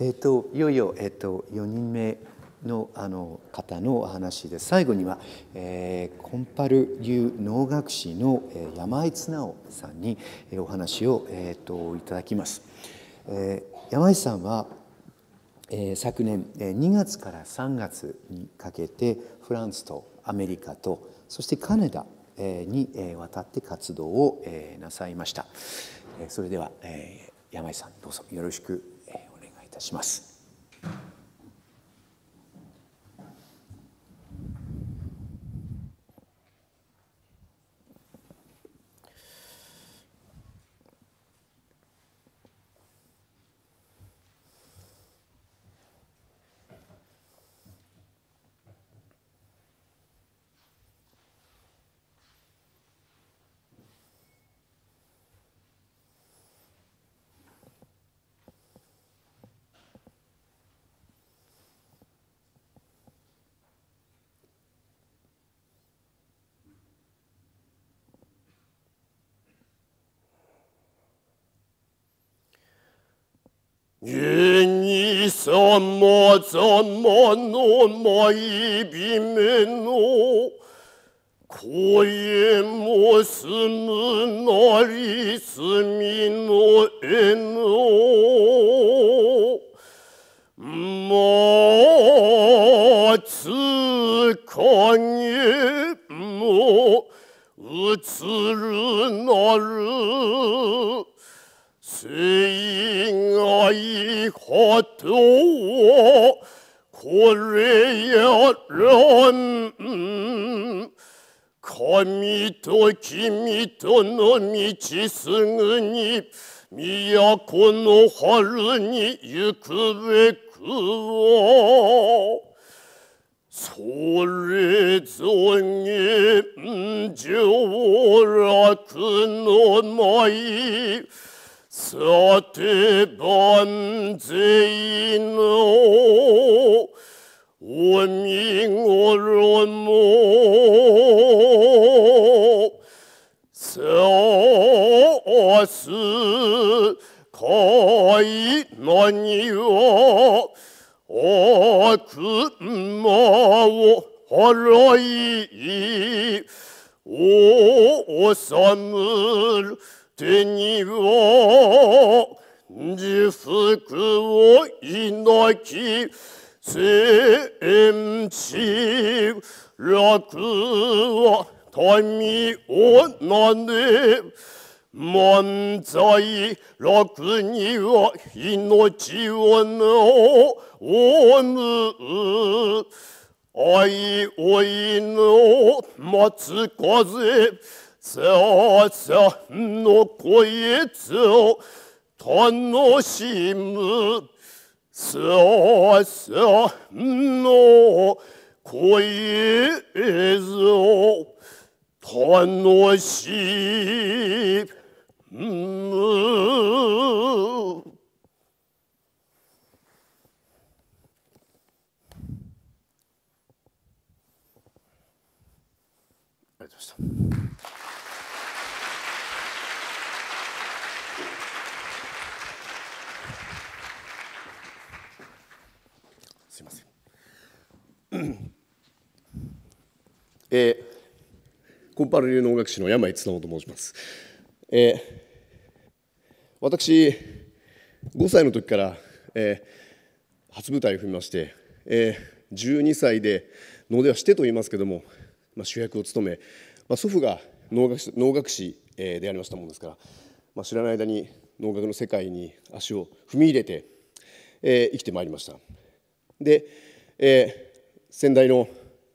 えーと、いよいよ、えーと、と4人目のあの方のお話で最後には、えー、コンパル流能楽師の、えー、山井綱夫さんに、えー、お話を、えーと、いただきます。えー、山井さんは、えー、昨年、えー、2月から3月にかけてフランスとアメリカとそしてカナダにえ渡って活動をえなさいました。えそれではえ山井さんどうぞよろしくたします。にさまざまのまいびめの声もすむなりすみのえのまつかげもうつるなる親愛ことをこれやらん神と君との道すぐに都の春に行くべくはそれぞれ上楽の舞さて万世のお見頃もさあ明日海馬には悪魔を払いお治む手には自服を抱き戦地楽は民をなで漫才楽には命をなおぬ愛おいの松風ささの声を楽しむささの声を楽しむありがとうございました。えー、コンパル流の音楽師の山井綱と申します、えー、私5歳の時から、えー、初舞台を踏みまして、えー、12歳で能ではしてと言いますけども、まあ、主役を務め、まあ、祖父が能楽能楽師、えー、でありましたものですから、まあ、知らない間に能楽の世界に足を踏み入れて、えー、生きてまいりました。で、えー先代の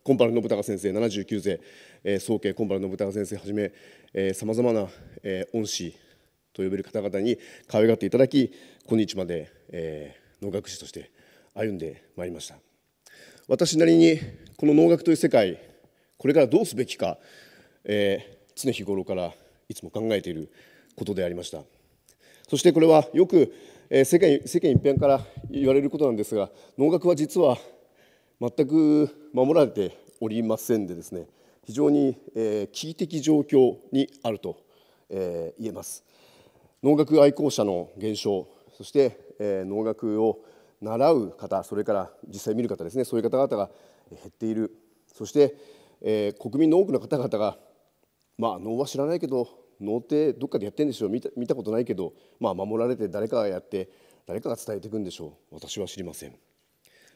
コンパル信孝先生79世、えー、総慶コンパル信孝先生はじめさまざまな、え恩師と呼べる方々に可愛がっていただき今日まで、え能楽師として歩んでまいりました私なりにこの能楽という世界これからどうすべきか、え常日頃からいつも考えていることでありましたそしてこれはよく、え世界世間一辺から言われることなんですが能楽は実は全く守られておりませんでですね非常に、えー、危機的状況にあると、えー、言えます農学愛好者の減少そして、えー、農学を習う方それから実際見る方ですねそういう方々が減っているそして、えー、国民の多くの方々がまあ能は知らないけど農ってどっかでやってんでしょう見た見たことないけど、まあ、守られて誰かがやって誰かが伝えていくんでしょう私は知りません。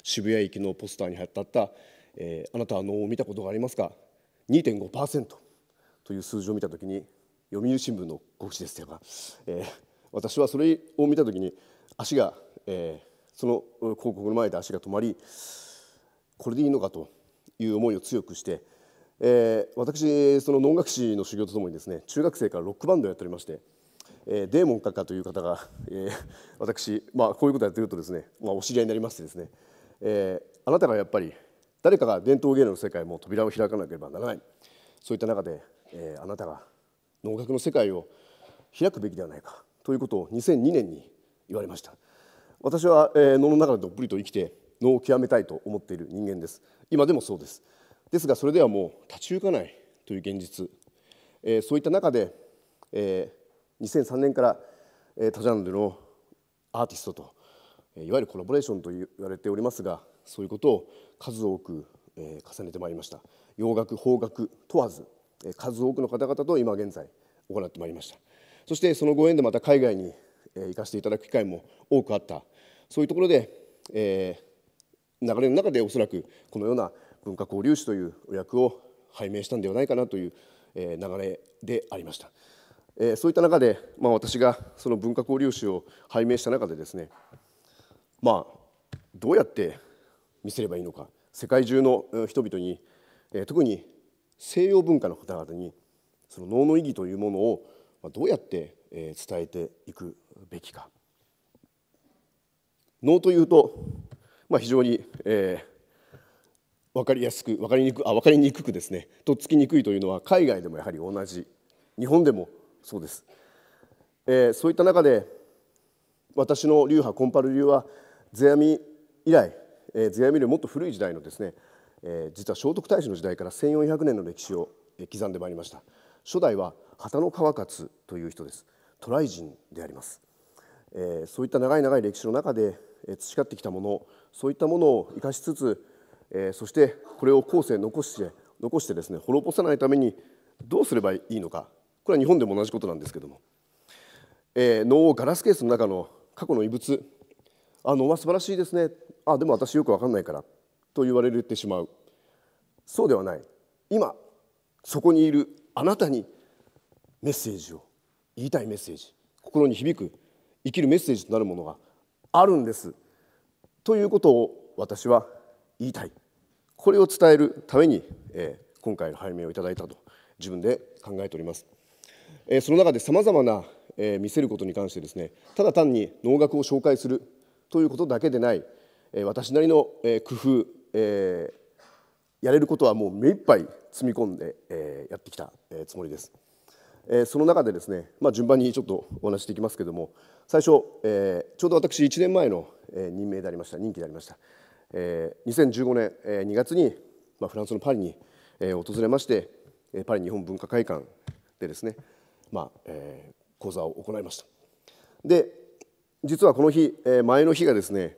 渋谷駅のポスターに貼ってあった、えー、あなたは能を見たことがありますか2.5%という数字を見たときに読売新聞の告知ですが、えー、私はそれを見たときに足が、えー、その広告の前で足が止まりこれでいいのかという思いを強くして、えー、私その能楽師の修行とともにですね中学生からロックバンドをやっておりまして。えデーモン閣下という方が、えー、私、まあ、こういうことをやってるとですね、まあ、お知り合いになりましてですね、えー、あなたがやっぱり誰かが伝統芸能の世界も扉を開かなければならないそういった中で、えー、あなたが能楽の世界を開くべきではないかということを2002年に言われました私は、えー、能の中でどっぷりと生きて能を極めたいと思っている人間です今でもそうですですがそれではもう立ち行かないという現実、えー、そういった中で、えー、2003年から、えー、他ジャンルのアーティストといわゆるコラボレーションと言われておりますがそういうことを数多く重ねてまいりました洋楽邦楽問わず数多くの方々と今現在行ってまいりましたそしてそのご縁でまた海外に行かせていただく機会も多くあったそういうところで、えー、流れの中でおそらくこのような文化交流史というお役を拝命したんではないかなという、え流れでありました、えー、そういった中で、まあ、私がその文化交流史を拝命した中でですね、まあどうやって見せればいいのか世界中の人々に特に西洋文化の方々にその能の意義というものをどうやって伝えていくべきか能というと、まあ、非常に、えー、分かりやすく分かりにくあ分かりにくくですねとっつきにくいというのは海外でもやはり同じ日本でもそうです、えー、そういった中で私の流派コンパル流は世阿弥以来、え世阿弥よりもっと古い時代のですね、え実は聖徳太子の時代から1400年の歴史を刻んでまいりました初代は旗の川勝という人です渡来人であります、えそういった長い長い歴史の中で培ってきたものそういったものを生かしつつ、えそしてこれを後世残して残してですね滅ぼさないためにどうすればいいのかこれは日本でも同じことなんですけども、え能をガラスケースの中の過去の遺物あのあ素晴らしいですねあでも私よく分かんないからと言われてしまうそうではない今そこにいるあなたにメッセージを言いたいメッセージ心に響く生きるメッセージとなるものがあるんですということを私は言いたいこれを伝えるために、えー、今回の拝命をいただいたと自分で考えております、えー、その中でさまざまな、えー、見せることに関してですねただ単に能楽を紹介するということだけでない私なりの工夫、えやれることはもう目いっぱい積み込んで、えやってきたつもりです。えその中でですね、まあ、順番にちょっとお話していきますけれども最初、えちょうど私1年前の、え任命でありました任期でありました、え2015年、え2月に、まあ、フランスのパリに、え訪れまして、えパリ日本文化会館でですね、まあえ講座を行いましたで実はこの日、前の日がですね、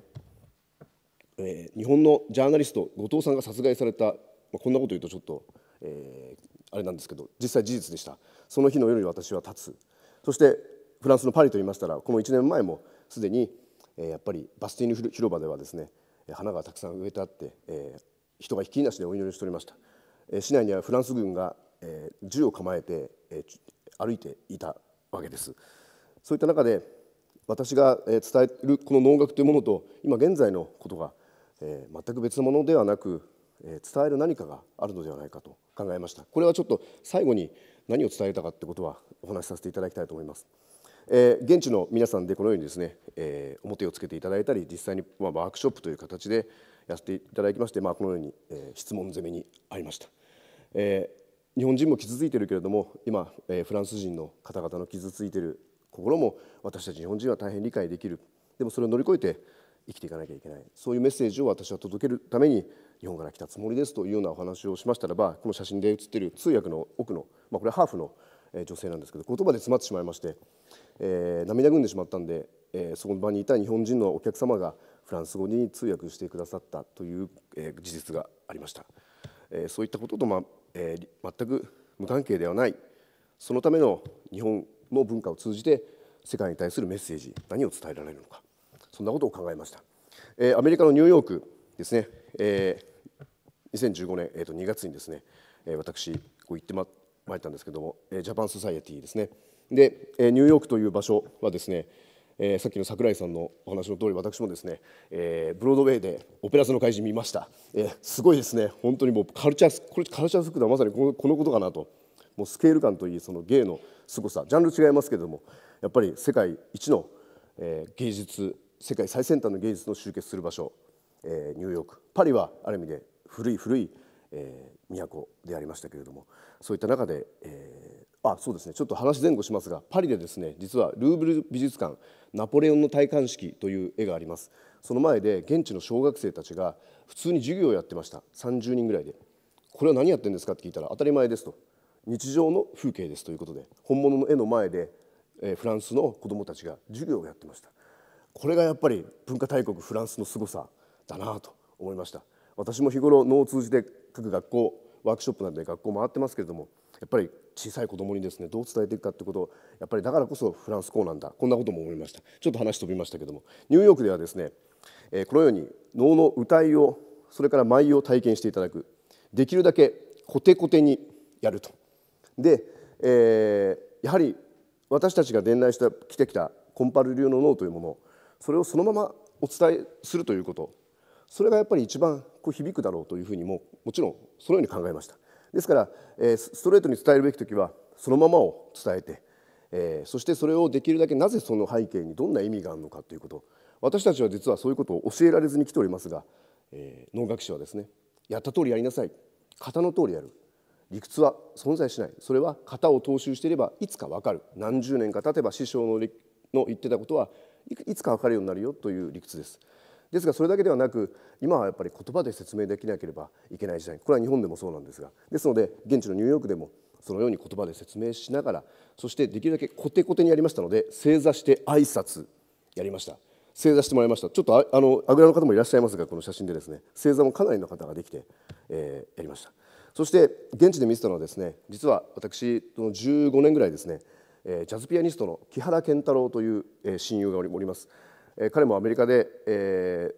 日本のジャーナリスト後藤さんが殺害された、まあ、こんなこと言うとちょっと、えー、あれなんですけど実際事実でしたその日の夜に私は立つそしてフランスのパリと言いましたらこの1年前もすでに、えやっぱりバスティーヌ広場ではですね花がたくさん植えてあって、えー、人がひきなしでお祈りしておりました、え市内にはフランス軍が、え銃を構えて、え歩いていたわけですそういった中で私が伝えるこの能楽というものと今現在のことが全く別のものではなく伝える何かがあるのではないかと考えましたこれはちょっと最後に何を伝えたかってことはお話しさせていただきたいと思います、え現地の皆さんでこのようにですね、え表をつけていただいたり実際にまワークショップという形でやっていただきまして、まこのように、え質問攻めにありました、え日本人も傷ついてるけれども今、えフランス人の方々の傷ついてる心も私たち日本人は大変理解できるでもそれを乗り越えて生きていかなきゃいけないそういうメッセージを私は届けるために日本から来たつもりですというようなお話をしましたらばこの写真で写っている通訳の奥の、まあ、これはハーフの女性なんですけど言葉で詰まってしまいまして、えー、涙ぐんでしまったんで、えー、その場にいた日本人のお客様がフランス語に通訳してくださったという、えー、事実がありました、えそういったことと、まえ全く無関係ではないそのための日本の文化を通じて世界に対するメッセージ何を伝えられるのかそんなことを考えました、えー、アメリカのニューヨークですね、えー、2015年、えー、と2月にですね、えー、私こう行ってまいったんですけども、えー、ジャパン・ソサイエティですねで、えー、ニューヨークという場所はですねえー、さっきの櫻井さんのお話の通り私もですね、えー、ブロードウェイでオペラ座の怪人見ました、えー、すごいですね本当にもうカルチャーこれカルチャースクーはまさにこのこのことかなともうスケール感といいその芸の凄さジャンル違いますけれどもやっぱり世界一の、えー、芸術世界最先端の芸術の集結する場所、えー、ニューヨークパリはある意味で古い古い、えー、都でありましたけれどもそういった中で、えー、あそうですねちょっと話前後しますがパリでですね実はルーブル美術館ナポレオンの戴冠式という絵がありますその前で現地の小学生たちが普通に授業をやってました30人ぐらいでこれは何やってんですかって聞いたら当たり前ですと日常の風景ですということで本物の絵の前でフランスの子どもたちが授業をやってましたこれがやっぱり文化大国フランスの凄さだなと思いました私も日頃能を通じて各学校ワークショップなどで学校回ってますけれどもやっぱり小さい子どもにですねどう伝えていくかってことをやっぱりだからこそフランスこうなんだこんなことも思いましたちょっと話飛びましたけどもニューヨークではですねこのように能の歌いをそれから舞を体験していただくできるだけコテコテにやるとで、えー、やはり私たちが伝来したきてきたコンパル流の脳というものそれをそのままお伝えするということそれがやっぱり一番こう響くだろうというふうにももちろんそのように考えましたですから、えー、ストレートに伝えるべき時はそのままを伝えて、えー、そしてそれをできるだけなぜその背景にどんな意味があるのかということ私たちは実はそういうことを教えられずに来ておりますが、えー、能楽師はですねやった通りやりなさい型の通りやる理屈は存在しないそれは型を踏襲していればいつか分かる何十年か経てば師匠のの言ってたことはいつか分かるようになるよという理屈です。ですがそれだけではなく今はやっぱり言葉で説明できなければいけない時代これは日本でもそうなんですがですので現地のニューヨークでもそのように言葉で説明しながらそしてできるだけコテコテにやりましたので正座して挨拶やりました正座してもらいましたちょっとあのあぐらの方もいらっしゃいますがこの写真でですね正座もかなりの方ができて、えー、やりました。そして現地で見てたのはですね実は私の15年ぐらいですねジャズピアニストの木原健太郎という親友がおります彼もアメリカで、えー、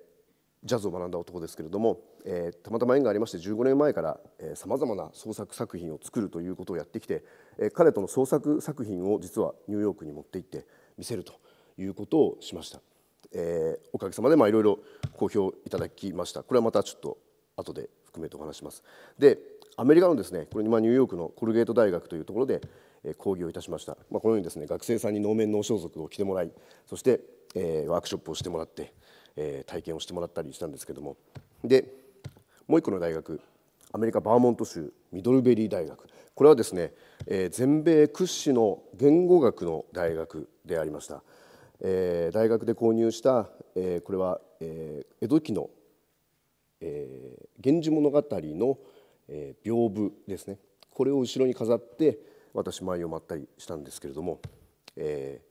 ジャズを学んだ男ですけれども、えー、たまたま縁がありまして15年前からさまざまな創作作品を作るということをやってきて、えー、彼との創作作品を実はニューヨークに持って行って見せるということをしました、えー、おかげさまでいろいろ好評いただきましたこれはまたちょっと後で含めてお話しますでアメリカのですねこれ、まあ、ニューヨークのコルゲート大学というところで、え講義をいたしました、まあ、このようにですね学生さんに能面能装束を着てもらいそして、えー、ワークショップをしてもらって、えー、体験をしてもらったりしたんですけどもでもう一個の大学アメリカバーモント州ミドルベリー大学これはですね、えー、全米屈指の言語学の大学でありました、えー、大学で購入した、えー、これは、えー、江戸期の、えー、源氏物語の「えー、屏風ですねこれを後ろに飾って私舞を舞ったりしたんですけれども、え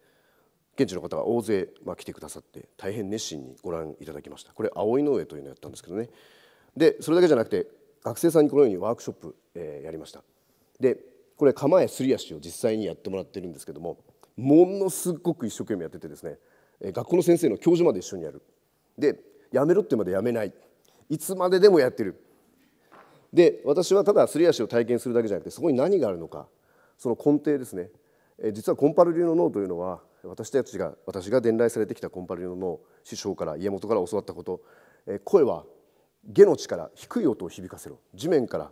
ー、現地の方が大勢、まあ、来てくださって大変熱心にご覧いただきましたこれ葵の上というのをやったんですけどねでそれだけじゃなくて学生さんにこのようにワークショップ、えー、やりましたでこれ構えすり足を実際にやってもらってるんですけどもものすごく一生懸命やっててですね学校の先生の教授まで一緒にやるでやめろってまでやめないいつまででもやってるで私はただすり足を体験するだけじゃなくてそこに何があるのかその根底ですね実はコンパル流の脳というのは私たちが私が伝来されてきたコンパル流の脳師匠から家元から教わったこと声は下の力低い音を響かせろ地面から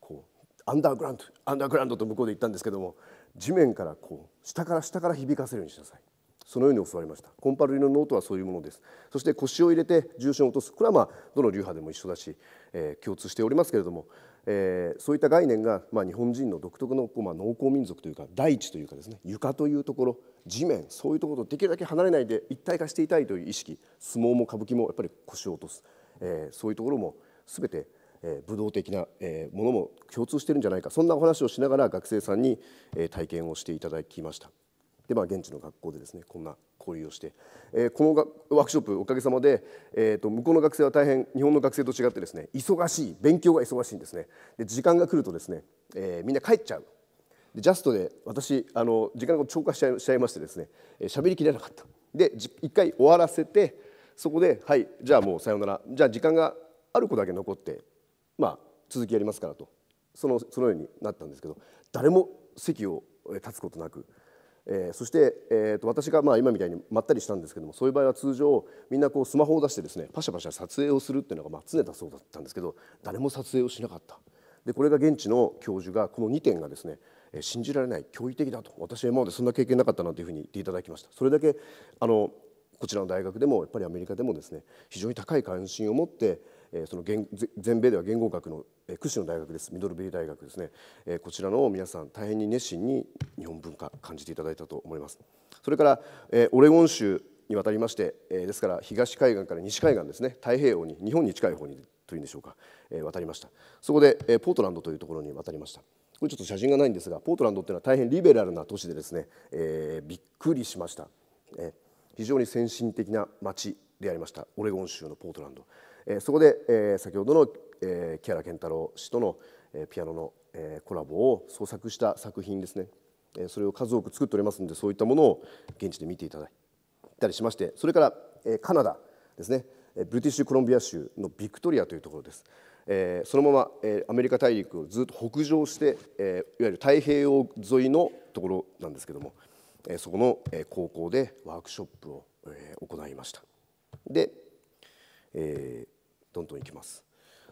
こうアンダーグラウンドアンダーグラウンドと向こうで言ったんですけども地面からこう下から下から響かせるようにしなさいそのように教わりましたコンパル流の脳とはそういうものですそして腰を入れて重心を落とすこれはまあどの流派でも一緒だしえ共通しておりますけれども、えそういった概念が、ま日本人の独特の、ま農耕民族というか大地というかですね床というところ地面そういうところとできるだけ離れないで一体化していたいという意識相撲も歌舞伎もやっぱり腰を落とす、えそういうところも全て、え武道的な、えものも共通してるんじゃないかそんなお話をしながら学生さんに、え体験をしていただきました。で、まあ、現地の学校でですねこんな交流をして、えー、このワークショップおかげさまで、えーと、向こうの学生は大変日本の学生と違ってですね忙しい勉強が忙しいんですねで時間が来るとですね、えー、みんな帰っちゃうでジャストで私あの時間が超過しちゃいましてですね喋、えー、りきれなかったで一回終わらせてそこではいじゃあもうさようならじゃあ時間がある子だけ残ってまあ続きやりますからとそのそのようになったんですけど誰も席を立つことなくえー、そして、えーと、私がまあ今みたいにまったりしたんですけどもそういう場合は通常みんなこうスマホを出してですねパシャパシャ撮影をするっていうのがまあ常だそうだったんですけど誰も撮影をしなかったでこれが現地の教授がこの2点がですね信じられない驚異的だと私は今までそんな経験なかったなというふうに言っていただきましたそれだけあのこちらの大学でもやっぱりアメリカでもですね非常に高い関心を持ってその全米では言語学の屈指の大学ですミドルベリー大学ですねこちらの皆さん大変に熱心に日本文化感じていただいたと思いますそれからオレゴン州に渡りまして、えですから東海岸から西海岸ですね太平洋に日本に近い方にというんでしょうか、え渡りましたそこで、えポートランドというところに渡りましたこれちょっと写真がないんですがポートランドっていうのは大変リベラルな都市でですね、えー、びっくりしました、えー、非常に先進的な街でありましたオレゴン州のポートランドえそこで、え先ほどの、え木原健太郎氏との、えピアノの、えコラボを創作した作品ですね、えそれを数多く作っておりますのでそういったものを現地で見ていただいたりしましてそれから、えカナダですねブリティッシュコロンビア州のビクトリアというところです。えそのまま、えアメリカ大陸をずっと北上して、えいわゆる太平洋沿いのところなんですけども、えそこの、え高校でワークショップを、え行いましたで、えどんどん行きます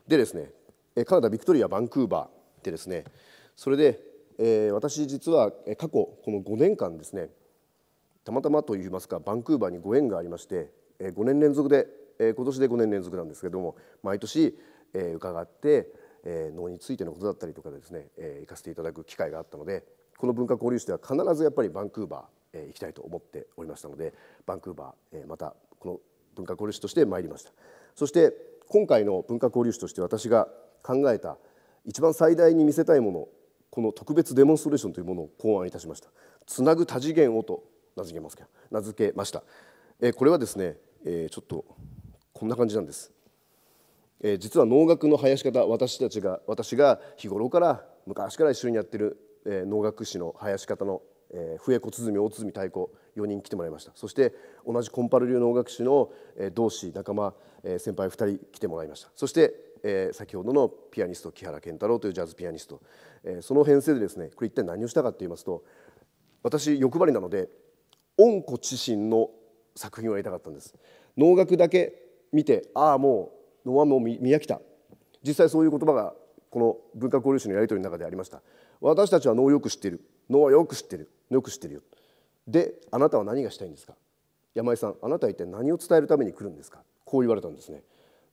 でですねカナダビクトリアバンクーバーでですねそれで、えー、私実は過去この5年間ですねたまたまといいますかバンクーバーにご縁がありまして、えー、5年連続で、えー、今年で5年連続なんですけども毎年、えー、伺って、えー、能についてのことだったりとかでですね、えー、行かせていただく機会があったのでこの文化交流室では必ずやっぱりバンクーバー、えー、行きたいと思っておりましたのでバンクーバー、えー、またこの文化交流室として参りました。そして今回の文化交流史として私が考えた一番最大に見せたいものこの特別デモンストレーションというものを考案いたしましたつなぐ多次元をと名付けます名付けました、えこれはですね、えちょっとこんな感じなんです、え実は能楽の林方私たちが私が日頃から昔から一緒にやってる、え能楽師の林方のえー、笛子鼓大鼓太鼓4人来てもらいましたそして同じコンパル流能楽師の、えー、同志仲間、えー、先輩2人来てもらいましたそして、えー、先ほどのピアニスト木原健太郎というジャズピアニスト、えー、その編成でですねこれ一体何をしたかと言いますと私欲張りなので音子自身の作品をやりたかったんです能楽だけ見てああもう能はもう見飽きた実際そういう言葉がこの文化交流史のやり取りの中でありました私たちは能をよく知っている能はよく知っているよく知ってるよであなたは何がしたいんですか山井さんあなたは一体何を伝えるために来るんですかこう言われたんですね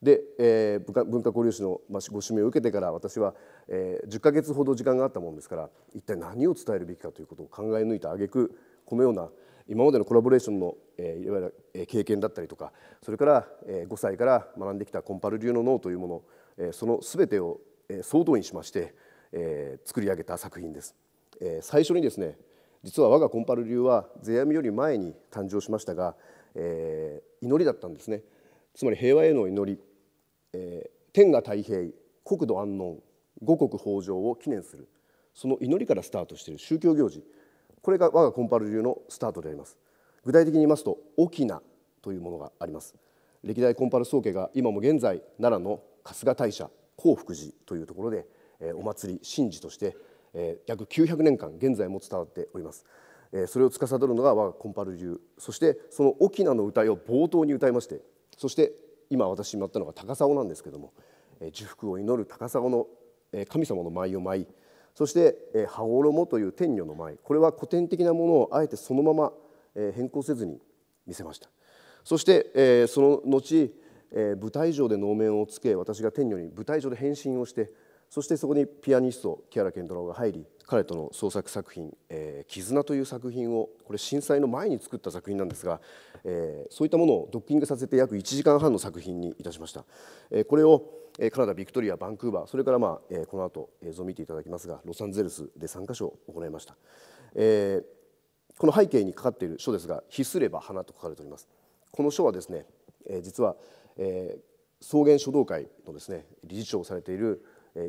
で、えー、文化交流士のご指名を受けてから私は、えー、10ヶ月ほど時間があったもんですから一体何を伝えるべきかということを考え抜いた挙句このような今までのコラボレーションの、えー、いわゆる経験だったりとかそれから、えー、5歳から学んできたコンパル流の脳というもの、えー、その全てを、え総動員しまして、えー、作り上げた作品です。えー、最初にですね実は我がコンパル流は世阿弥より前に誕生しましたが、えー、祈りだったんですねつまり平和への祈り、えー、天下太平国土安穏五穀豊穣を祈念するその祈りからスタートしている宗教行事これが我がコンパル流のスタートであります具体的に言いますと翁」というものがあります歴代コンパル宗家が今も現在奈良の春日大社興福寺というところでお祭り神事として約900年間現在も伝わっております。それを司るのが我がコンパル流そしてその沖縄の歌いを冒頭に歌いましてそして今私になったのが高砂なんですけども、受福を祈る高砂の、神様の舞を舞いそして「羽衣」という天女の舞これは古典的なものをあえてそのまま、変更せずに見せましたそして、その後、舞台上で能面をつけ私が天女に舞台上で変身をしてそしてそこにピアニスト木原健太郎が入り彼との創作作品「えー、絆」という作品をこれ震災の前に作った作品なんですが、えー、そういったものをドッキングさせて約1時間半の作品にいたしました、えー、これをえカナダビクトリアバンクーバーそれから、まあえー、この後映像を見ていただきますがロサンゼルスで3か所行いました、えー、この背景にかかっている書ですが「ひすれば花」と書かれておりますこの書はですね、えー、実は、えー、草原書道会のですね理事長をされている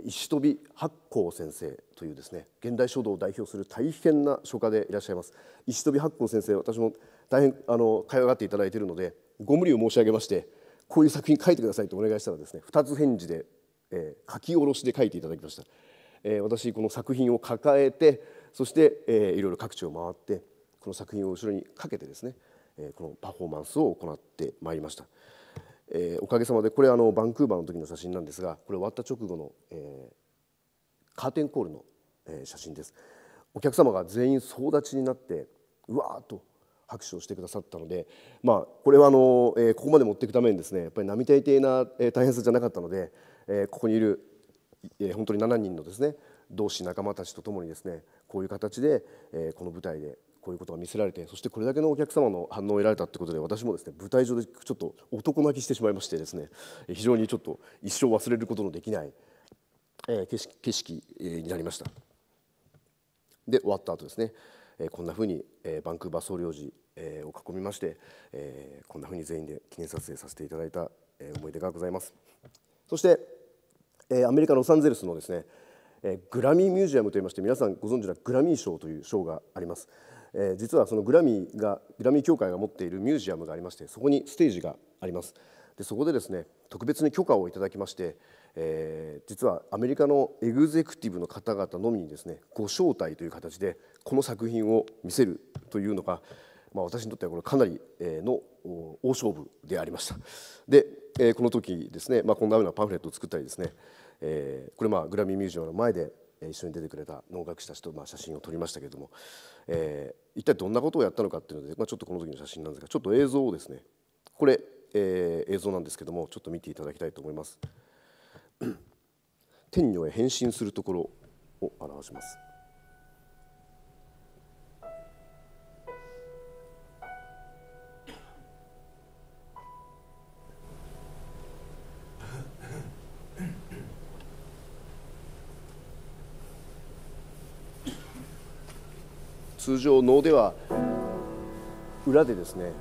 石飛八甲先生というですね現代書道を代表する大変な書家でいらっしゃいます石飛八甲先生私も大変あの通いっていただいているのでご無理を申し上げましてこういう作品書いてくださいとお願いしたらですね二つ返事で、えー、書き下ろしで書いていただきました、えー、私この作品を抱えてそして、えー、いろいろ各地を回ってこの作品を後ろにかけてですね、えー、このパフォーマンスを行ってまいりました。えー、おかげさまでこれあのバンクーバーの時の写真なんですがこれ終わった直後の、えー、カーテンコールの、えー、写真ですお客様が全員総立ちになってうわーっと拍手をしてくださったので、まあ、これはあの、えー、ここまで持っていくためにですねやっぱり並大抵な、えー、大変さじゃなかったので、えー、ここにいる、えー、本当に7人のですね同志仲間たちとともにですねこういう形で、えー、この舞台でこういうことが見せられてそしてこれだけのお客様の反応を得られたということで私もですね舞台上でちょっと男泣きしてしまいましてですね非常にちょっと一生忘れることのできない、え景色景色、になりましたで終わった後ですね、えこんなふうに、えバンクーバー総領事、えを囲みまして、えこんなふうに全員で記念撮影させていただいた、え思い出がございますそして、えアメリカ・ロサンゼルスのですねグラミーミュージアムといいまして皆さんご存知のグラミー賞という賞がありますえー、実はそのグラミーがグラミー協会が持っているミュージアムがありましてそこにステージがありますでそこでですね特別に許可をいただきまして、えー、実はアメリカのエグゼクティブの方々のみにですねご招待という形でこの作品を見せるというのが、まあ、私にとってはこれかなりの大勝負でありましたで、えー、この時ですね、まあ、こんなようなパンフレットを作ったりですね、えー、これまあグラミーミュージアムの前で一緒に出てくれた能楽師たちとまあ写真を撮りましたけれども、えー、一体どんなことをやったのかっていうので、まあ、ちょっとこの時の写真なんですがちょっと映像をですねこれ、えー、映像なんですけどもちょっと見ていただきたいと思います。天女へ変身するところを表します。通常能では裏でですね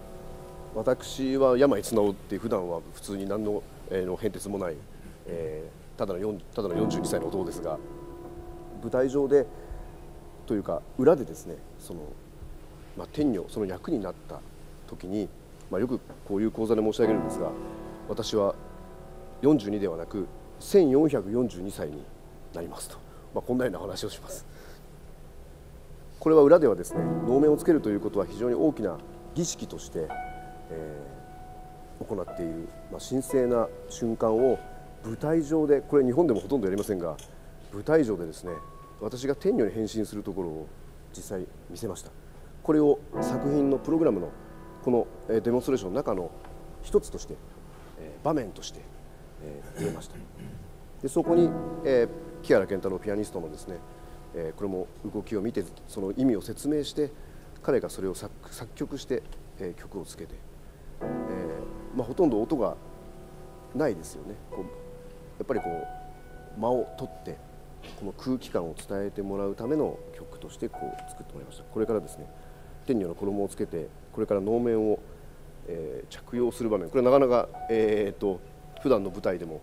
私は病綱をって普段は普通に何の,、えの変哲もない、えー、ただのただの42歳の男ですが舞台上でというか裏でですねその、まあ、天女その役になった時に、まあ、よくこういう講座で申し上げるんですが私は42ではなく1442歳になりますと、まあ、こんなような話をします。これは裏ではですね能面をつけるということは非常に大きな儀式として、えー、行っている、まあ、神聖な瞬間を舞台上でこれ日本でもほとんどやりませんが舞台上でですね私が天女に変身するところを実際見せましたこれを作品のプログラムのこのデモンストレーションの中の一つとして、え場面として、え入れましたでそこに、えー、木原健太郎ピアニストのですねえこれも動きを見てその意味を説明して彼がそれを作曲して、え曲をつけて、えまあ、ほとんど音がないですよねこうやっぱりこう間を取ってこの空気感を伝えてもらうための曲としてこう作ってもらいましたこれからですね天女の衣をつけてこれから能面を、えー、着用する場面これなかなかえー、っと普段の舞台でも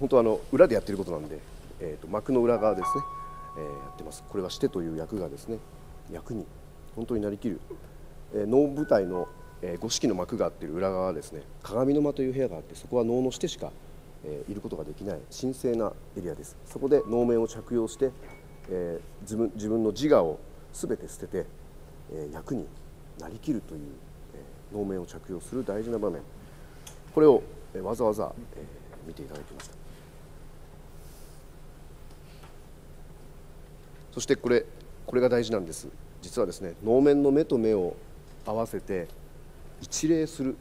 本当あの裏でやってることなんで、えー、と幕の裏側ですねえやってますこれはしてという役がですね役に本当になりきる、え能舞台の、え五色の幕があってる裏側はですね鏡の間という部屋があってそこは能のしてしか、えいることができない神聖なエリアですそこで能面を着用して、え自分自分の自我を全て捨てて、え役になりきるという、え能面を着用する大事な場面これを、えわざわざ、え見ていただきましたそしてこれこれが大事なんです実はですね能面の目と目を合わせて一礼する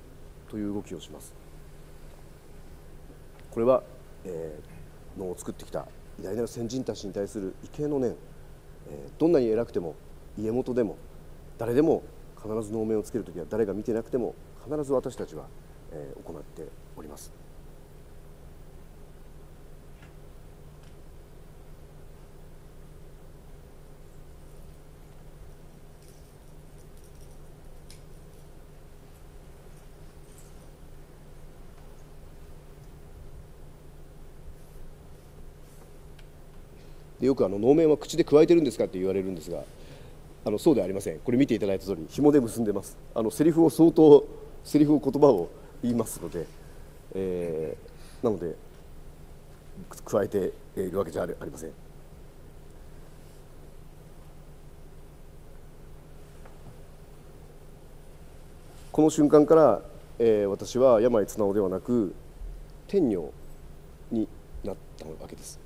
という動きをしますこれは、えー、能を作ってきた偉大なる先人たちに対する畏敬の念、えー、どんなに偉くても家元でも誰でも必ず能面をつけるときは誰が見てなくても必ず私たちは、えー、行っております。でよくあの能面は口でくわえてるんですかって言われるんですがあのそうではありませんこれ見ていただいた通り紐で結んでますあのセリフを相当セリフを言葉を言いますので、えー、なので加えているわけじゃありませんこの瞬間から、えー、私は病綱男ではなく天女になったわけです。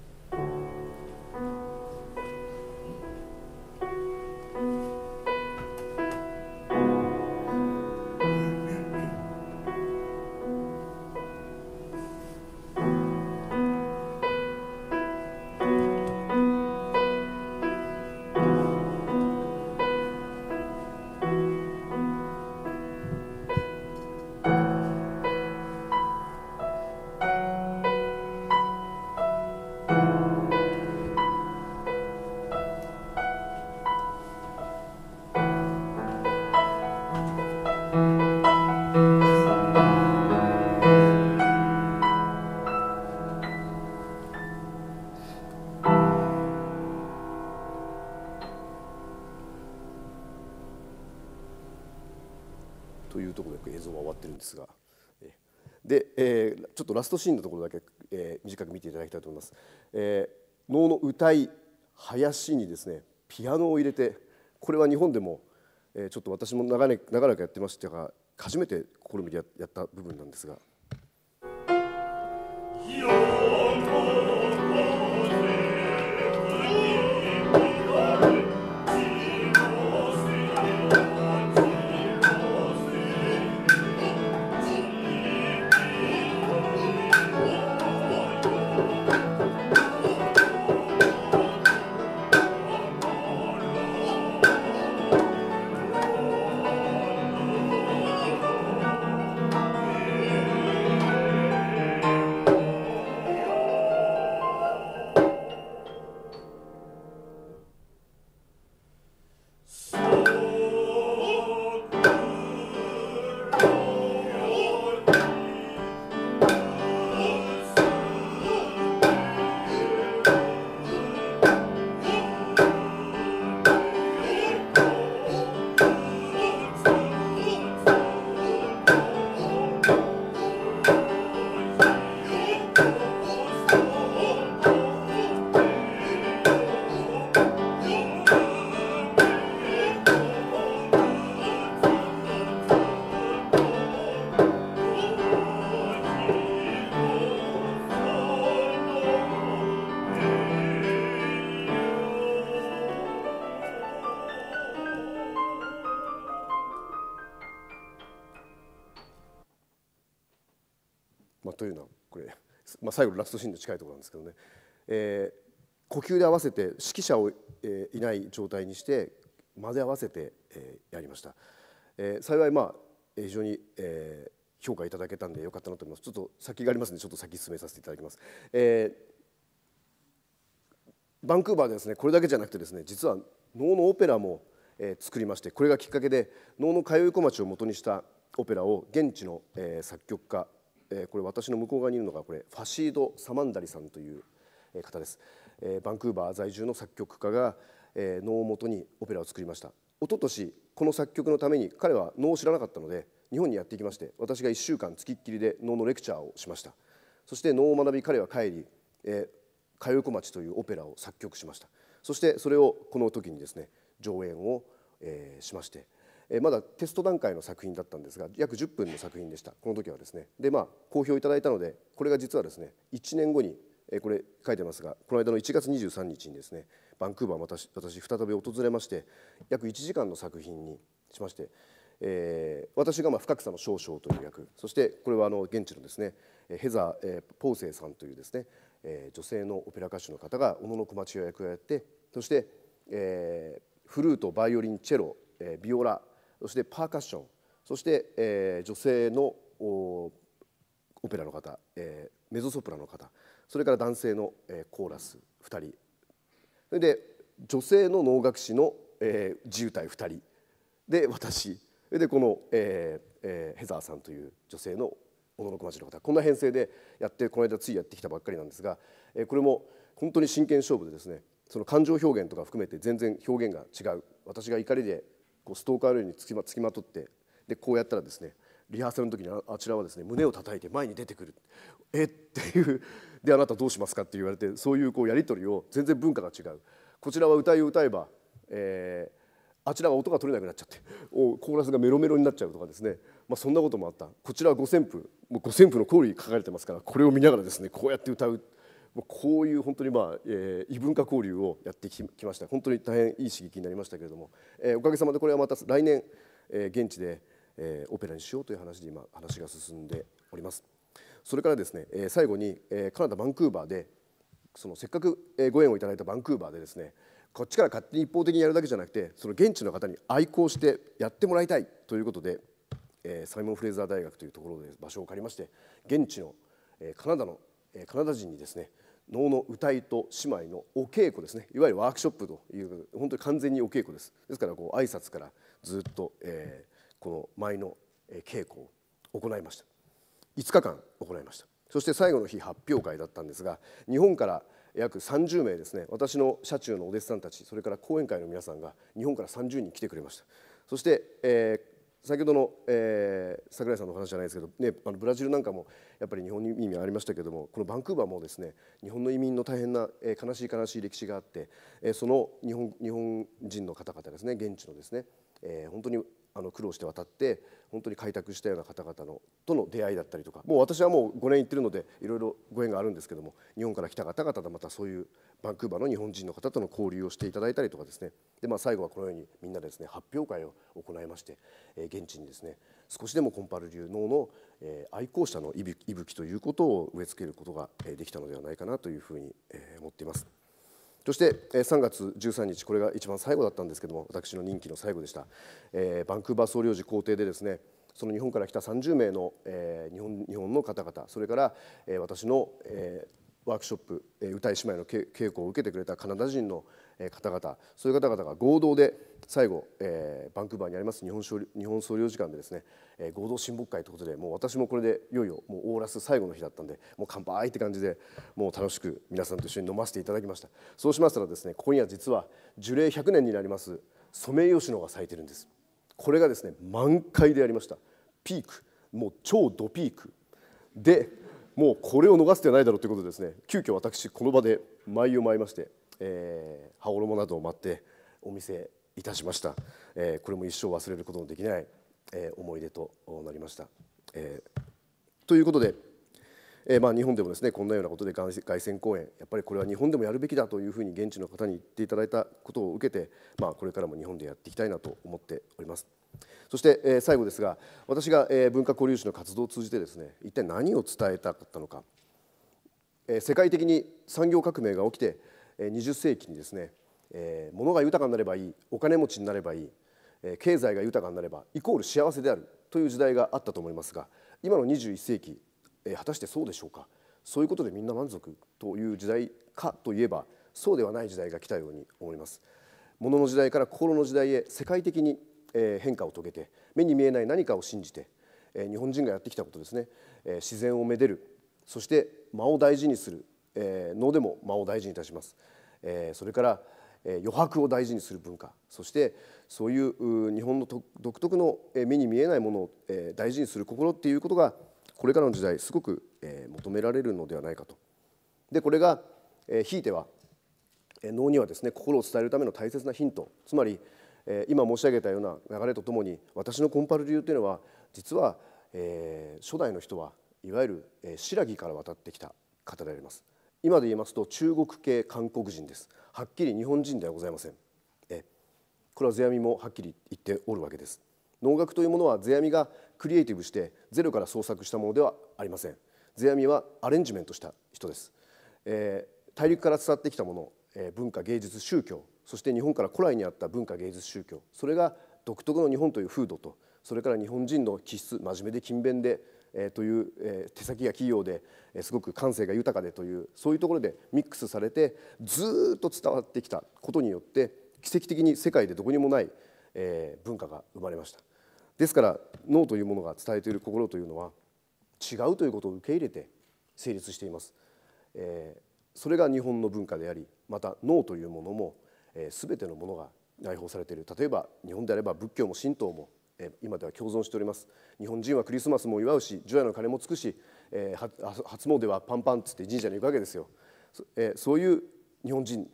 っとラストシーンのところだけ、えー、短く見ていただきたいと思います、えー、能の歌い林にですねピアノを入れてこれは日本でも、えー、ちょっと私も長らくやってましたが初めて試みでやった部分なんですが。最後のラストシーンに近いところなんですけどね、えー、呼吸で合わせて指揮者を、えー、いない状態にして混ぜ合わせて、えー、やりました、えー、幸いまあ非常に、えー、評価いただけたんでよかったなと思いますちょっと先がありますのでちょっと先進めさせていただきます、えー、バンクーバーでですねこれだけじゃなくてですね実は能のオペラも、えー、作りましてこれがきっかけで能の通い小町を元にしたオペラを現地の、えー、作曲家えー、これ私の向こう側にいるのがこれファシード・サマンダリさんという方です、えー、バンクーバー在住の作曲家が、えー、能をもとにオペラを作りました一昨年この作曲のために彼は能を知らなかったので日本にやってきまして私が1週間つきっきりで能のレクチャーをしましたそして能を学び彼は帰り「えかよこ町」というオペラを作曲しましたそしてそれをこの時にですね上演を、えー、しましてえまだテスト段階の作品だったんですが約10分の作品でしたこの時はですねでまあ好評いただいたのでこれが実はですね1年後に、えこれ書いてますがこの間の1月23日にですねバンクーバー私私再び訪れまして約1時間の作品にしまして、えー、私がまあ深草の少将という役そしてこれはあの現地のですねヘザー、えー、ポーセイさんというですね、えー、女性のオペラ歌手の方が小野の小町を役をやってそして、えー、フルートバイオリンチェロ、えー、ビオラそしてパーカッションそして、えー、女性のオペラの方、えー、メゾソプラの方それから男性の、えー、コーラス2人それで女性の能楽師の、えー、自由隊2人で私でこの、えーえー、ヘザーさんという女性の小野小町の方こんな編成でやってこの間ついやってきたばっかりなんですが、えー、これも本当に真剣勝負でですねその感情表現とか含めて全然表現が違う私が怒りでこうストーカーのようにつきまつきまとってでこうやったらですねリハーサルの時にあちらはですね胸を叩いて前に出てくるえっていうであなたどうしますかって言われてそういうこうやり取りを全然文化が違うこちらは歌いを歌えば、えー、あちらは音が取れなくなっちゃっておコーラスがメロメロになっちゃうとかですね、まあ、そんなこともあったこちらは五線譜もう五線譜のコールに書かれてますからこれを見ながらですねこうやって歌うこういう本当に、まあえー、異文化交流をやってきました本当に大変いい刺激になりましたけれども、えー、おかげさまでこれはまた来年、えー、現地で、えー、オペラにしようという話で今話が進んでおりますそれからですね、えー、最後に、えー、カナダバンクーバーでそのせっかくご縁をいただいたバンクーバーでですねこっちから勝手に一方的にやるだけじゃなくてその現地の方に愛好してやってもらいたいということで、えー、サイモン・フレーザー大学というところで場所を借りまして現地の、えー、カナダの、カナダ人にですね能の歌いと姉妹のお稽古ですねいわゆるワークショップという本当に完全にお稽古ですですからこう挨拶からずっと、えー、この舞の稽古を行いました5日間行いましたそして最後の日発表会だったんですが日本から約30名ですね私の車中のお弟子さんたちそれから講演会の皆さんが日本から30人来てくれましたそして、え先ほどの、えー、櫻井さんの話じゃないですけど、ね、あのブラジルなんかもやっぱり日本に意味ありましたけどもこのバンクーバーもですね日本の移民の大変な、えー、悲しい悲しい歴史があって、えー、その日本日本人の方々ですね現地のですね、えー、本当にあの苦労して渡って本当に開拓したような方々のとの出会いだったりとかもう私はもう5年行ってるのでいろいろご縁があるんですけども日本から来た方々とまたそういうバンクーバーの日本人の方との交流をしていただいたりとかですねで、まあ、最後はこのようにみんなでですね発表会を行いまして、えー、現地にですね少しでもコンパル流脳の、えー、愛好者の息吹ということを植え付けることができたのではないかなというふうに、えー、思っています。そして3月13日これが一番最後だったんですけども私の任期の最後でした、えー、バンクーバー総領事公邸でですねその日本から来た30名の、えー、日本日本の方々それから、えー、私の、えー、ワークショップ、えー、歌い姉妹の稽古を受けてくれたカナダ人の方々そういう方々が合同で最後、えー、バンクーバーにあります日本日本総領事館でですね、えー、合同親睦会ということでもう私もこれでいよいよもうオーラス最後の日だったんでもう乾杯って感じでもう楽しく皆さんと一緒に飲ませていただきましたそうしましたらですねここには実は樹齢100年になりますソメイヨシノが咲いてるんですこれがですね満開でありましたピークもう超ドピークでもうこれを逃す手はないだろうということでですね急遽私この場で舞を舞いまして、えー、羽衣などを舞ってお店いたしました、えー、これも一生忘れることのできない、えー、思い出となりました、えー、ということで、えまあ、日本でもですねこんなようなことで凱旋公演やっぱりこれは日本でもやるべきだというふうに現地の方に言っていただいたことを受けて、まあ、これからも日本でやっていきたいなと思っておりますそして、え最後ですが私が、え文化交流士の活動を通じてですね一体何を伝えたかったのか、え世界的に産業革命が起きて、え20世紀にですねえー、物が豊かになればいいお金持ちになればいい、えー、経済が豊かになればイコール幸せであるという時代があったと思いますが今の21世紀、えー、果たしてそうでしょうかそういうことでみんな満足という時代かといえばそうではない時代が来たように思います。物の時代から心の時代へ世界的に変化を遂げて目に見えない何かを信じて日本人がやってきたことですね自然をめでるそして間を大事にする能でも間を大事にいたしますそれから余白を大事にする文化そしてそういう日本の独特の目に見えないものを大事にする心っていうことがこれからの時代すごく求められるのではないかと。でこれがひいては能にはですね心を伝えるための大切なヒントつまり今申し上げたような流れとともに私のコンパル流というのは実は、え初代の人はいわゆる、え新羅から渡ってきた方であります今で言いますと中国系韓国人ですはっきり日本人ではございませんえこれは世阿弥もはっきり言っておるわけです能楽というものは世阿弥がクリエイティブしてゼロから創作したものではありません世阿弥はアレンジメントした人です、えー、大陸から伝わってきたもの、えー、文化芸術宗教そして日本から古来にあった文化芸術宗教それが独特の日本という風土とそれから日本人の気質真面目で勤勉でえという、え手先が器用で、えすごく感性が豊かでというそういうところでミックスされてずっと伝わってきたことによって奇跡的に世界でどこにもない、え文化が生まれましたですから脳というものが伝えている心というのは違うということを受け入れて成立しています、えそれが日本の文化でありまた脳というものも、え全てのものが内包されている例えば日本であれば仏教も神道も今では共存しております日本人はクリスマスも祝うし除夜の鐘もつくし、えー、初詣はパンパンっつって神社に行くわけですよそ,、えー、そういう日本人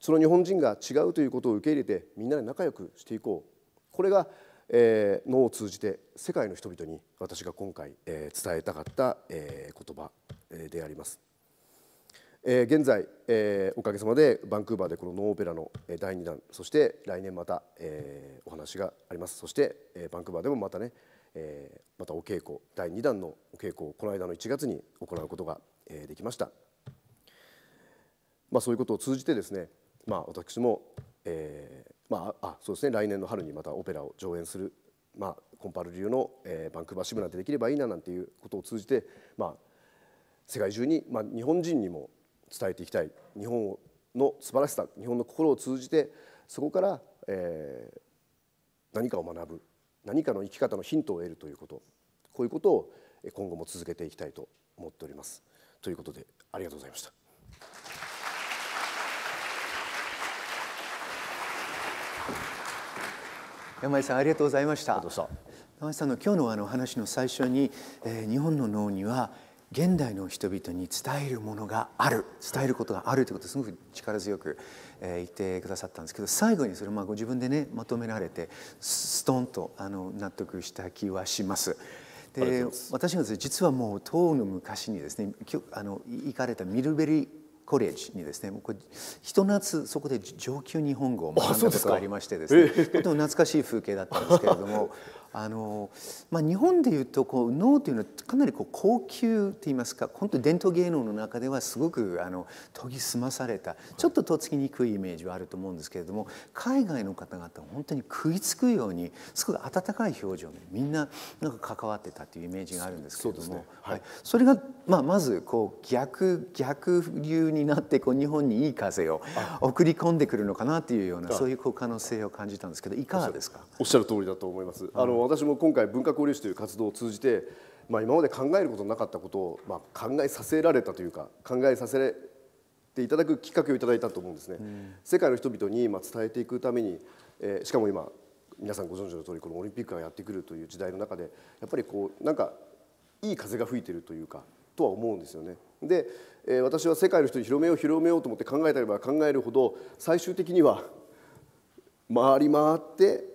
その日本人が違うということを受け入れてみんなで仲良くしていこうこれが、えー、脳を通じて世界の人々に私が今回、えー、伝えたかった、えー、言葉であります。えー、現在、えー、おかげさまでバンクーバーでこのノーオペラの第2弾そして来年また、えー、お話がありますそして、えー、バンクーバーでもまたね、えー、またお稽古第2弾のお稽古をこの間の1月に行うことが、えー、できました、まあ、そういうことを通じてですね、まあ、私も、えーまあ、あそうですね来年の春にまたオペラを上演する、まあ、コンパル流の、えー、バンクーバー支部なんてできればいいななんていうことを通じて、まあ、世界中に、まあ、日本人にも伝えていきたい日本の素晴らしさ日本の心を通じてそこから、えー、何かを学ぶ何かの生き方のヒントを得るということこういうことを今後も続けていきたいと思っております。ということでありがとうございました。山井さんありがとうございました。山井さんの今日のあの話の最初に、えー、日本の脳には現代の人々に伝えるものがある伝えることがあるということをすごく力強く、え言ってくださったんですけど最後にそれをご自分でねまとめられてストンとあの納得した気はします。で私がです、実はもう当の昔にですねあの行かれたミルベリーコレージにですねこれひと夏そこで上級日本語を学んだことがありましてですねとても懐かしい風景だったんですけれども あのまあ、日本でいうとこう能というのはかなりこう高級といいますか本当に伝統芸能の中ではすごくあの研ぎ澄まされたちょっととっつきにくいイメージはあると思うんですけれども海外の方々は本当に食いつくようにすごく温かい表情でみんななんか関わってたというイメージがあるんですけれどもそね、はい、はい、それが、まあ、まずこう逆逆流になってこう日本にいい風を送り込んでくるのかなというようなそういうこう可能性を感じたんですけどいかがですかおっしゃる通りだと思います。あの私も今回文化交流士という活動を通じて、まあ、今まで考えることなかったことを、まあ、考えさせられたというか考えさせていただくきっかけをいただいたと思うんですね。うん、世界の人々に伝えていくために、えー、しかも今皆さんご存知の通りこのオリンピックがやってくるという時代の中でやっぱりこうなんかいい風が吹いてるというかとは思うんですよね。で、えー、私は世界の人に広めよう広めようと思って考えたれば考えるほど最終的には回り回って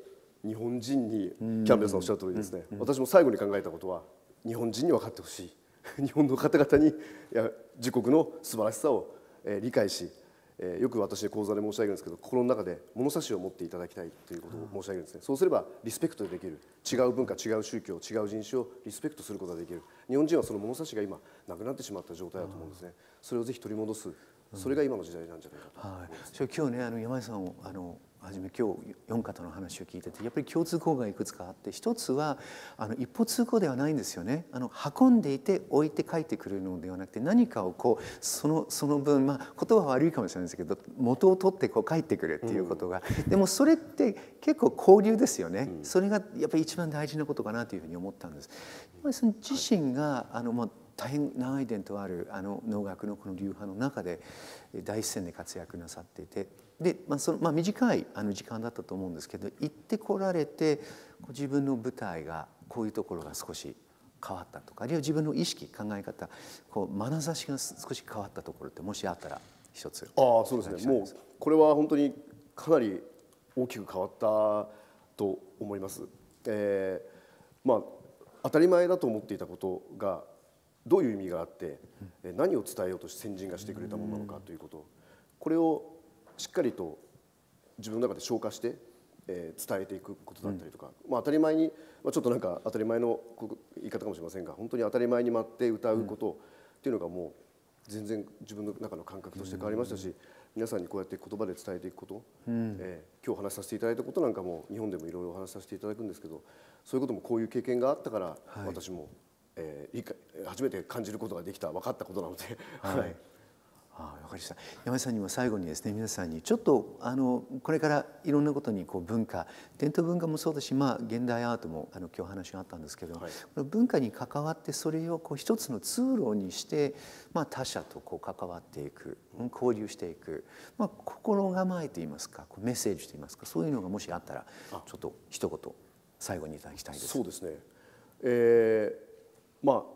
日本人にキャンベルさんおっしゃる通りですね、私も最後に考えたことは日本人に分かってほしい日本の方々にいや自国の素晴らしさを、えー、理解し、えー、よく私で講座で申し上げるんですけど心の中で物差しを持っていただきたいということを申し上げるんですね、そうすればリスペクトできる違う文化違う宗教違う人種をリスペクトすることができる日本人はその物差しが今なくなってしまった状態だと思うんですね、それをぜひ取り戻すそれが今の時代なんじゃないかと、ね、はい、今日ねあの山井さんをあのはじめ今日4方の話を聞いててやっぱり共通項がいくつかあって一つはあの一方通行ではないんですよねあの運んでいて置いて帰ってくるのではなくて何かをこうそのその分、まあ、言葉は悪いかもしれないですけど元を取ってこう帰ってくるっていうことが、うん、でもそれって結構交流ですよね、うん、それがやっぱり一番大事なことかなというふうに思ったんです。うその自身が、あのまあ大変長い伝統あるあの能楽のこの流派の中で第一線で活躍なさっていてで、まあそのまあ、短いあの時間だったと思うんですけど行ってこられて自分の舞台がこういうところが少し変わったとかあるいは自分の意識考え方こう眼差しが少し変わったところってもしあったら一つああそうですねもうこれは本当にかなり大きく変わったと思います。えーまあ、当たり前だと思っていたことがどういう意味があって、何を伝えようとして先人がしてくれたものなのかということこれをしっかりと自分の中で消化して、えー、伝えていくことだったりとか、うん、まあ、当たり前に、まあ、ちょっとなんか当たり前の言い方かもしれませんが本当に当たり前に舞って歌うことっていうのがもう全然自分の中の感覚として変わりましたし、うん、皆さんにこうやって言葉で伝えていくこと、うん、えー、今日話させていただいたことなんかも日本でもいろいろお話しさせていただくんですけどそういうこともこういう経験があったから、はい、私も、えー、初めて感じることができた分かったことなので。はいあわかりました山井さんにも最後にですね皆さんにちょっとあのこれからいろんなことにこう文化伝統文化もそうだし、まあ、現代アートもあの今日話があったんですけど、はい、文化に関わってそれをこう一つの通路にして、まあ、他者とこう関わっていく交流していく、まあ、心構えといいますかメッセージといいますかそういうのがもしあったらちょっと一言最後にいただきたいです。そうですね、えーまあ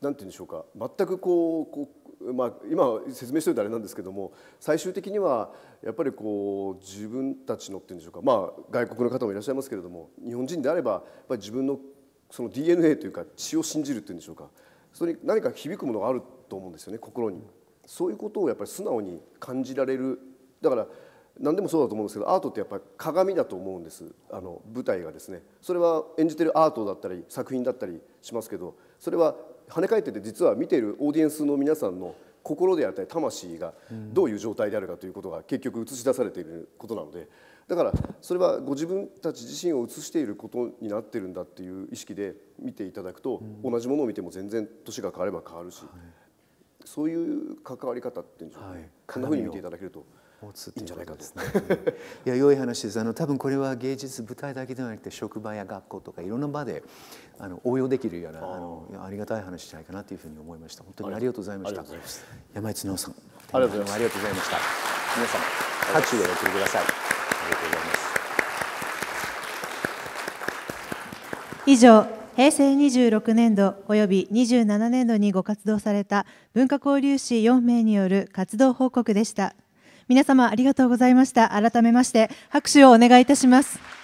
なんて言うんでしょうか全くこうこう、まあ、今説明しておいてあれなんですけども最終的にはやっぱりこう自分たちのっていうんでしょうか、まあ、外国の方もいらっしゃいますけれども日本人であればやっぱり自分のその DNA というか血を信じるっていうんでしょうかそれに何か響くものがあると思うんですよね心に。そういうことをやっぱり素直に感じられるだから何でもそうだと思うんですけどアートってやっぱり鏡だと思うんですあの舞台がですねそれは演じてるアートだったり作品だったりしますけどそれは跳ね返ってて実は見ているオーディエンスの皆さんの心であったり魂がどういう状態であるかということが結局映し出されていることなのでだからそれはご自分たち自身を映していることになってるんだっていう意識で見ていただくと、同じものを見ても全然年が変われば変わるし、そういう関わり方っていうんでしょうか、こんなふうに見ていただけると。持つということですね。いや良い話ですあの多分これは芸術舞台だけではなくて職場や学校とかいろんな場であの応用できるようなあのありがたい話じゃないかなというふうに思いました本当にありがとうございました山井直さんありがとうございました皆さん拍手でお送りくださいありがとうございます以上平成26年度及び27年度にご活動された文化交流士4名による活動報告でした。皆様ありがとうございました。改めまして拍手をお願いいたします。